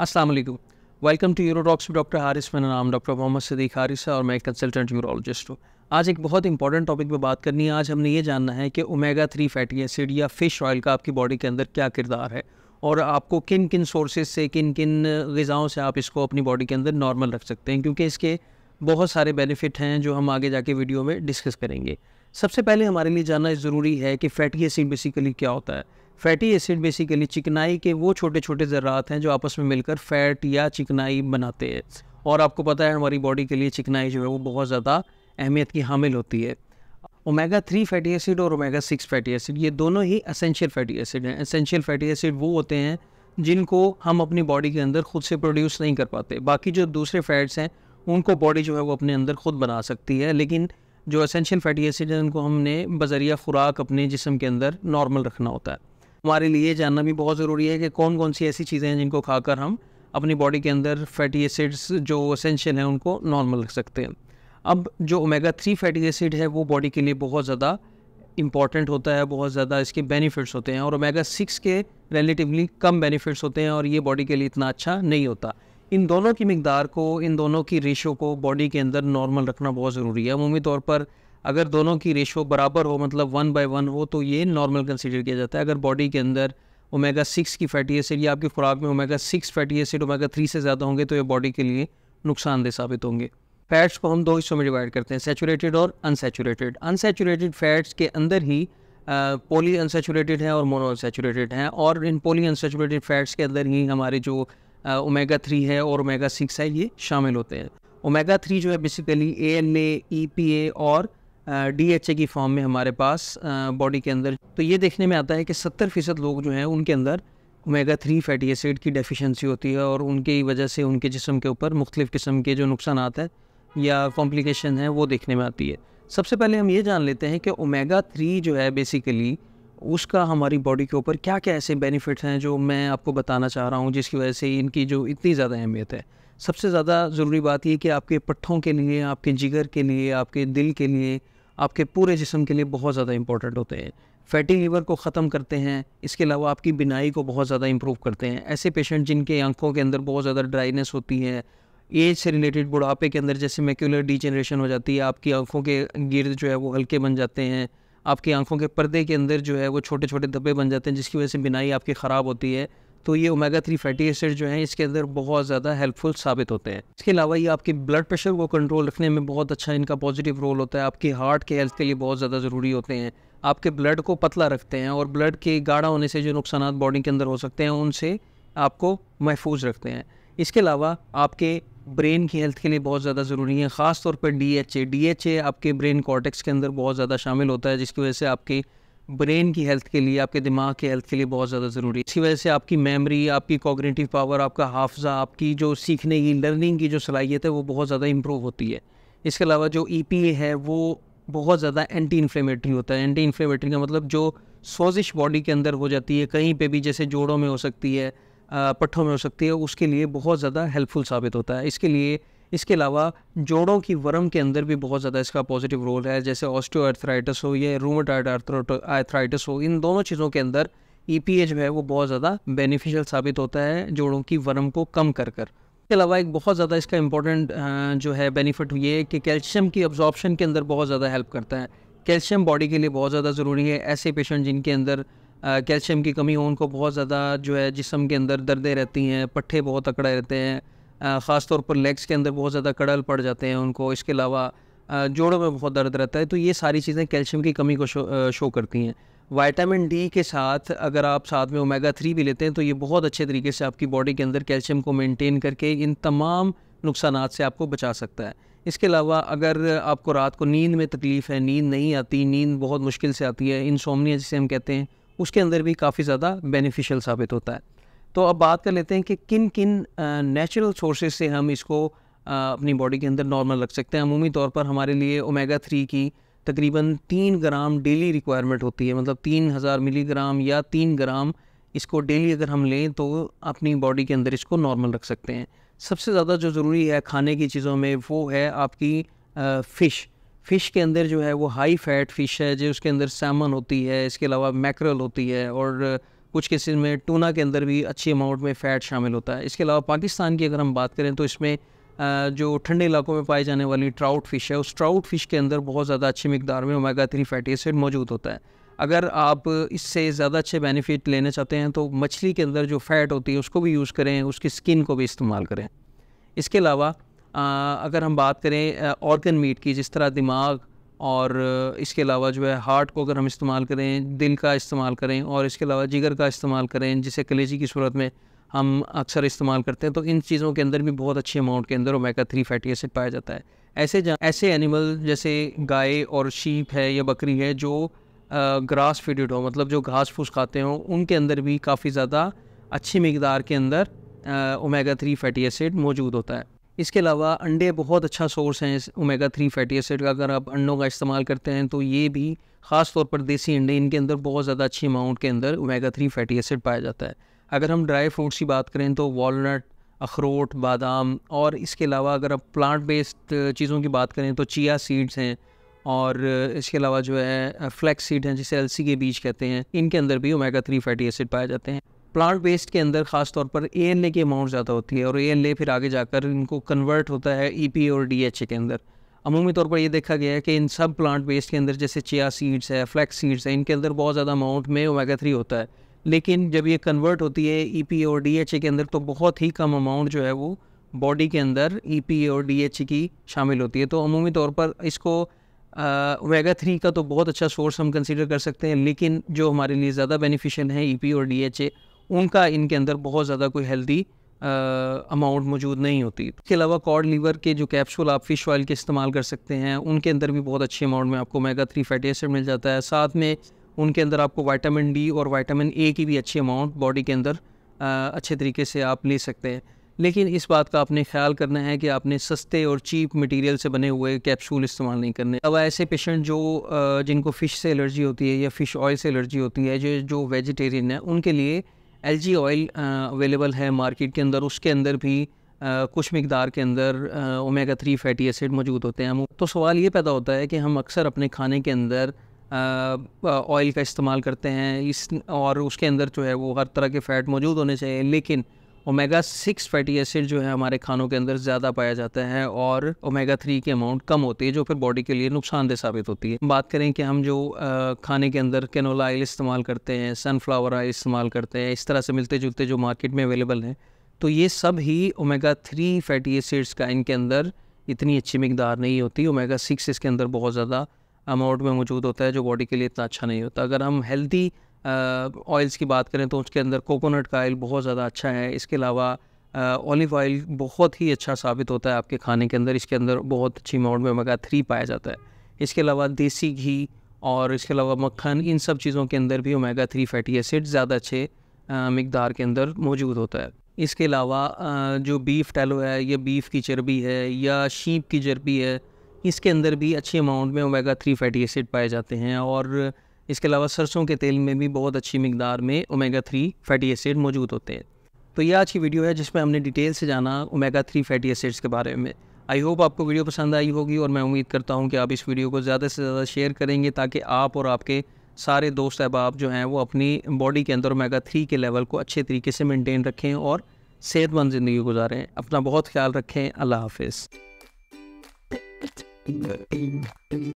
अस्सलाम वालेकुम welcome to Urodox doctor Haris मेरा नाम डॉक्टर मोहम्मद सदीक हारिस है और मैं कंसल्टेंट यूरोलॉजिस्ट हूँ आज एक बहुत इंपॉर्टेंट टॉपिक पे बात करनी है आज हमने ये जानना है कि ओमेगा थ्री फैटी एसिड या फ़िश ऑयल का आपकी बॉडी के अंदर क्या किरदार है और आपको किन किन सोर्सेज से किन किन गज़ाओं से आप इसको अपनी बॉडी के अंदर नॉर्मल रख सकते हैं क्योंकि इसके बहुत सारे बेनिफिट हैं जो हम आगे जाके वीडियो में डिस्कस करेंगे सबसे पहले हमारे लिए जानना ज़रूरी है कि फैटी एसिड बेसिकली क्या होता है फैटी एसिड बेसिकली चिकनाई के वो छोटे छोटे ज़रात हैं जो आपस में मिलकर फैट या चिकनाई बनाते हैं और आपको पता है हमारी बॉडी के लिए चिकनाई जो है वो बहुत ज़्यादा अहमियत की हामिल होती है ओमेगा थ्री फैटी एसिड और ओमेगा सिक्स फैटी एसिड ये दोनों ही असेंशियल फैटी एसिड हैं असेंशियल फैटी एसिड वो होते हैं जिनको हम अपनी बॉडी के अंदर खुद से प्रोड्यूस नहीं कर पाते बाकी जो दूसरे फैट्स हैं उनको बॉडी जो है वो अपने अंदर खुद बना सकती है लेकिन जो असेंशियल फैटी एसिड हैं उनको हमने बजरिया खुराक अपने जिसम के अंदर नॉर्मल रखना होता है हमारे लिए जानना भी बहुत ज़रूरी है कि कौन कौन सी ऐसी चीज़ें हैं जिनको खाकर हम अपनी बॉडी के अंदर फैटी एसिड्स जो असेंशियल हैं उनको नॉर्मल रख सकते हैं अब जो ओमेगा थ्री फैटी एसिड है वो बॉडी के लिए बहुत ज़्यादा इम्पॉर्टेंट होता है बहुत ज़्यादा इसके बेनिफिट्स होते हैं और ओमेगा सिक्स के रिलेटिवली कम बेनिफिट्स होते हैं और ये बॉडी के लिए इतना अच्छा नहीं होता इन दोनों की मकदार को इन दोनों की रेशो को बॉडी के अंदर नॉर्मल रखना बहुत ज़रूरी है अमूमी तौर पर अगर दोनों की रेशो बराबर हो मतलब वन बाई वन हो तो ये नॉर्मल कंसिडर किया जाता है अगर बॉडी के अंदर ओमेगा सिक्स की फैटी एसिड या आपकी खुराक में omega six fatty acid omega three से ज़्यादा होंगे तो ये बॉडी के लिए नुकसानदेह साबित होंगे फैट्स को हम दो हिस्सों में डिवाइड करते हैं सेचूरेटेड और अनसेचूरेटेड अनसेचूरेटेड फैट्स के अंदर ही पोली अनसेचूरेटेड हैं और मोनो अनसेचूरेटेड हैं और इन पोली अनसेचूरेटेड फैट्स के अंदर ही हमारे जो ओमेगा थ्री है और ओमेगा सिक्स है ये शामिल होते हैं ओमेगा थ्री जो है basically A N A E P A और डी एच ए की फॉर्म में हमारे पास बॉडी के अंदर तो ये देखने में आता है कि सत्तर फ़ीसद लोग जो हैं उनके अंदर ओमेगा थ्री फैटी एसिड की डेफिशिएंसी होती है और उनकी वजह से उनके जिसम के ऊपर मुख्तलिफ़ किस्म के जो नुकसान है या कॉम्प्लिकेशन है वो देखने में आती है सबसे पहले हम ये जान लेते हैं कि ओमेगा थ्री जो है बेसिकली उसका हमारी बॉडी के ऊपर क्या क्या ऐसे बेनिफिट्स हैं जो मैं आपको बताना चाह रहा हूँ जिसकी वजह से इनकी जो इतनी ज़्यादा अहमियत है सबसे ज़्यादा ज़रूरी बात यह कि आपके पट्ठों के लिए आपके जिगर के लिए आपके दिल के लिए आपके पूरे जिसम के लिए बहुत ज़्यादा इंपॉर्टेंट होते हैं फैटी लीवर को ख़त्म करते हैं इसके अलावा आपकी बिनाई को बहुत ज़्यादा इंप्रूव करते हैं ऐसे पेशेंट जिनके आंखों के अंदर बहुत ज़्यादा ड्राइनेस होती है एज से रिलेटेड बुढ़ापे के अंदर जैसे मेक्यूलर डीजनरेशन हो जाती है आपकी आंखों के गिर्द जो है वो हल्के बन जाते हैं आपकी आंखों के पर्दे के अंदर जो है वो छोटे छोटे धब्बे बन जाते हैं जिसकी वजह से बिनाई आपकी ख़राब होती है तो ये ओमेगा थ्री फैटी एसिड जो हैं इसके अंदर बहुत ज़्यादा हेल्पफुल साबित होते हैं इसके अलावा ये आपके ब्लड प्रेशर को कंट्रोल रखने में बहुत अच्छा इनका पॉजिटिव रोल होता है आपके हार्ट के हेल्थ के लिए बहुत ज़्यादा ज़रूरी होते हैं आपके ब्लड को पतला रखते हैं और ब्लड के गाढ़ा होने से जो नुकसान बॉडी के अंदर हो सकते हैं उनसे आपको महफूज रखते हैं इसके अलावा आपके ब्रेन की हेल्थ के लिए बहुत ज़्यादा ज़रूरी है ख़ासतौर पर D H A D H A आपके ब्रेन कॉर्टेक्स के अंदर बहुत ज़्यादा शामिल होता है जिसकी वजह से आपकी ब्रेन की हेल्थ के लिए आपके दिमाग के हेल्थ के लिए बहुत ज़्यादा ज़रूरी है इसकी वजह से आपकी मेमोरी आपकी कॉग्नेटिव पावर आपका हाफजा आपकी जो सीखने की लर्निंग की जो सलाहियत है वो बहुत ज़्यादा इम्प्रूव होती है इसके अलावा जो ई e है वो बहुत ज़्यादा एंटी इन्फ्लेमेटरी होता है एंटी इन्फ्लेमेटरी का मतलब जो सोजिश बॉडी के अंदर हो जाती है कहीं पर भी जैसे जोड़ों में हो सकती है पट्ठों में हो सकती है उसके लिए बहुत ज़्यादा हेल्पफुल साबित होता है इसके लिए इसके अलावा जोड़ों की वर्म के अंदर भी बहुत ज़्यादा इसका पॉजिटिव रोल है जैसे ऑस्टियोआर्थराइटिस हो या रूमटाइड आर्थराइटिस हो इन दोनों चीज़ों के अंदर ई e जो है वो बहुत ज़्यादा बेनिफिशियल साबित होता है जोड़ों की वर्म को कम कर कर इसके अलावा एक बहुत ज़्यादा इसका इंपॉर्टेंट जो है बेनिफिट ये है कि कैल्शियम की अब्जॉर्प्शन के अंदर बहुत ज़्यादा हेल्प करता है कैल्शियम बॉडी के लिए बहुत ज़्यादा ज़रूरी है ऐसे पेशेंट जिनके अंदर कैल्शियम की कमी हो उनको बहुत ज़्यादा जो है जिसम के अंदर दर्दें रहती हैं पट्ठे बहुत अकड़े रहते हैं ख़ास तौर पर लेग्स के अंदर बहुत ज़्यादा कड़ल पड़ जाते हैं उनको इसके अलावा जोड़ों में बहुत दर्द रहता है तो ये सारी चीज़ें कैल्शियम की कमी को शो, शो करती हैं वाइटामिन डी के साथ अगर आप साथ में ओमेगा थ्री भी लेते हैं तो ये बहुत अच्छे तरीके से आपकी बॉडी के अंदर कैल्शियम को मेनटेन करके इन तमाम नुकसान से आपको बचा सकता है इसके अलावा अगर आपको रात को नींद में तकलीफ़ है नींद नहीं आती नींद बहुत मुश्किल से आती है इन जिसे हम कहते हैं उसके अंदर भी काफ़ी ज़्यादा बेनिफिशियल साबित होता है तो अब बात कर लेते हैं कि किन किन नेचुरल सोर्सेज से हम इसको अपनी बॉडी के अंदर नॉर्मल रख सकते हैं अमूमी तौर पर हमारे लिए ओमेगा थ्री की तकरीबन तीन ग्राम डेली रिक्वायरमेंट होती है मतलब तीन हज़ार मिलीग्राम या तीन ग्राम इसको डेली अगर हम लें तो अपनी बॉडी के अंदर इसको नॉर्मल रख सकते हैं सबसे ज़्यादा जो ज़रूरी है खाने की चीज़ों में वो है आपकी फ़िश फ़िश के अंदर जो है वो हाई फैट फ़िश है जो उसके अंदर सैमन होती है इसके अलावा मैकरल होती है और कुछ केसेस में टूना के अंदर भी अच्छी अमाउंट में फ़ैट शामिल होता है इसके अलावा पाकिस्तान की अगर हम बात करें तो इसमें जो ठंडे इलाकों में पाई जाने वाली ट्राउट फिश है उस ट्राउट फिश के अंदर बहुत ज़्यादा अच्छी मकदार में ओमेगा थ्री फैटी एसिड मौजूद होता है अगर आप इससे ज़्यादा अच्छे बेनिफिट लेना चाहते हैं तो मछली के अंदर जो फ़ैट होती है उसको भी यूज़ करें उसकी स्किन को भी इस्तेमाल करें इसके अलावा अगर हम बात करें ऑर्गन मीट की जिस तरह दिमाग और इसके अलावा जो है हार्ट को अगर हम इस्तेमाल करें दिल का इस्तेमाल करें और इसके अलावा जिगर का इस्तेमाल करें जिसे कलेजी की सूरत में हम अक्सर इस्तेमाल करते हैं तो इन चीज़ों के अंदर भी बहुत अच्छे अमाउंट के अंदर ओमेगा थ्री फैटी एसिड पाया जाता है ऐसे जा, ऐसे एनिमल जैसे गाय और शीप है या बकरी है जो ग्रास फीडेड हो मतलब जो घास फूस खाते हों उनके अंदर भी काफ़ी ज़्यादा अच्छी मकदार के अंदर ओमेगा थ्री फैटी एसिड मौजूद होता है इसके अलावा अंडे बहुत अच्छा सोर्स हैं ओमेगा थ्री फैटी एसिड का अगर आप अंडों का इस्तेमाल करते हैं तो ये भी ख़ास तौर पर देसी अंडे इनके अंदर बहुत ज़्यादा अच्छी अमाउंट के अंदर ओमेगा थ्री फैटी एसिड पाया जाता है अगर हम ड्राई फ्रूट्स की बात करें तो वॉलट अखरोट बादाम और इसके अलावा अगर आप प्लांट बेस्ड चीज़ों की बात करें तो चिया सीड्स हैं और इसके अलावा जो है फ्लैक्स सीड हैं जिसे एलसी के बीज कहते हैं इनके अंदर भी ओमेगा थ्री फैटी एसिड पाए जाते हैं प्लांट वेस्ट के अंदर ख़ास तौर पर ए एन ए की अमाउंट ज़्यादा होती है और ए एन ए फिर आगे जाकर इनको कन्वर्ट होता है ई e पी और डी एच ए के अंदर अमूमी तौर पर यह देखा गया है कि इन सब प्लांट वेस्ट के अंदर जैसे चिया सीड्स है फ्लैक्स सीड्स है इनके अंदर बहुत ज़्यादा अमाउंट में ओमेगा थ्री होता है लेकिन जब ये कन्वर्ट होती है ई e पी और डी एच ए के अंदर तो बहुत ही कम अमाउंट जो है वो बॉडी के अंदर ई e पी और डी एच ए की शामिल होती है तो अमूमी तौर पर इसको वेगा थ्री का तो बहुत अच्छा सोर्स हम कंसिडर कर सकते हैं लेकिन जो हमारे लिए ज़्यादा बेनिफिशियल है ई पी और डी एच ए उनका इनके अंदर बहुत ज़्यादा कोई हेल्दी अमाउंट मौजूद नहीं होती इसके अलावा कॉड लीवर के जो कैप्सूल आप फिश ऑयल के इस्तेमाल कर सकते हैं उनके अंदर भी बहुत अच्छे अमाउंट में आपको मेगा थ्री फैटी एसिड मिल जाता है साथ में उनके अंदर आपको वाइटामिन डी और वाइटामिन ए की भी अच्छी अमाउंट बॉडी के अंदर आ, अच्छे तरीके से आप ले सकते हैं लेकिन इस बात का आपने ख्याल करना है कि आपने सस्ते और चीप मटेरियल से बने हुए कैप्सूल इस्तेमाल नहीं करने अब ऐसे पेशेंट जो जिनको फ़िश से एलर्जी होती है या फ़िश ऑयल से एलर्जी होती है जो जो वेजिटेरियन है उनके लिए एल जी ऑयल अवेलेबल है मार्केट के अंदर उसके अंदर भी आ, uh, कुछ मकदार के अंदर ओमेगा थ्री फैटी एसिड मौजूद होते हैं तो सवाल ये पैदा होता है कि हम अक्सर अपने खाने के अंदर ऑयल uh, uh, का इस्तेमाल करते हैं इस और उसके अंदर जो है वो हर तरह के फ़ैट मौजूद होने चाहिए लेकिन ओमेगा सिक्स फैटी एसिड जो है हमारे खानों के अंदर ज़्यादा पाया जाता है और ओमेगा थ्री की अमाउंट कम होती है जो फिर बॉडी के लिए नुकसानदेह साबित होती है बात करें कि हम जो खाने के अंदर कैनोला ऑयल इस्तेमाल करते हैं सनफ्लावर ऑयल इस्तेमाल करते हैं इस तरह से मिलते जुलते जो मार्केट में अवेलेबल हैं तो ये सब ही ओमेगा थ्री फैटी एसिड्स का इनके अंदर इतनी अच्छी मकदार नहीं होती ओमेगा सिक्स इसके अंदर बहुत ज़्यादा अमाउंट में मौजूद होता है जो बॉडी के लिए इतना अच्छा नहीं होता अगर हम हेल्दी ऑयल्स की बात करें तो उसके अंदर कोकोनट का ऑयल बहुत ज़्यादा अच्छा है इसके अलावा ऑलिव ऑयल बहुत ही अच्छा साबित होता है आपके खाने के अंदर इसके अंदर बहुत अच्छी अमाउंट में ओमेगा थ्री पाया जाता है इसके अलावा देसी घी और इसके अलावा मक्खन इन सब चीज़ों के अंदर भी ओमेगा थ्री फैटी एसिड ज़्यादा अच्छे मकदार के अंदर मौजूद होता है इसके अलावा जो बीफ टैलो है या बीफ की चर्बी है या शीप की चर्बी है इसके अंदर भी अच्छी अमाउंट में ओमेगा थ्री फैटी एसिड पाए जाते हैं और इसके अलावा सरसों के तेल में भी बहुत अच्छी मकदार में ओमेगा थ्री फैटी एसिड मौजूद होते हैं तो ये आज की वीडियो है जिसमें हमने डिटेल से जाना ओमेगा थ्री फैटी एसिड्स के बारे में आई होप आपको वीडियो पसंद आई होगी और मैं उम्मीद करता हूँ कि आप इस वीडियो को ज़्यादा से ज़्यादा शेयर करेंगे ताकि आप और आपके सारे दोस्त अहबाब जो हैं वो अपनी बॉडी के अंदर ओमेगा थ्री के लेवल को अच्छे तरीके से मेनटेन रखें और सेहतमंद ज़िंदगी गुजारें अपना बहुत ख्याल रखें अल्लाह हाफिज़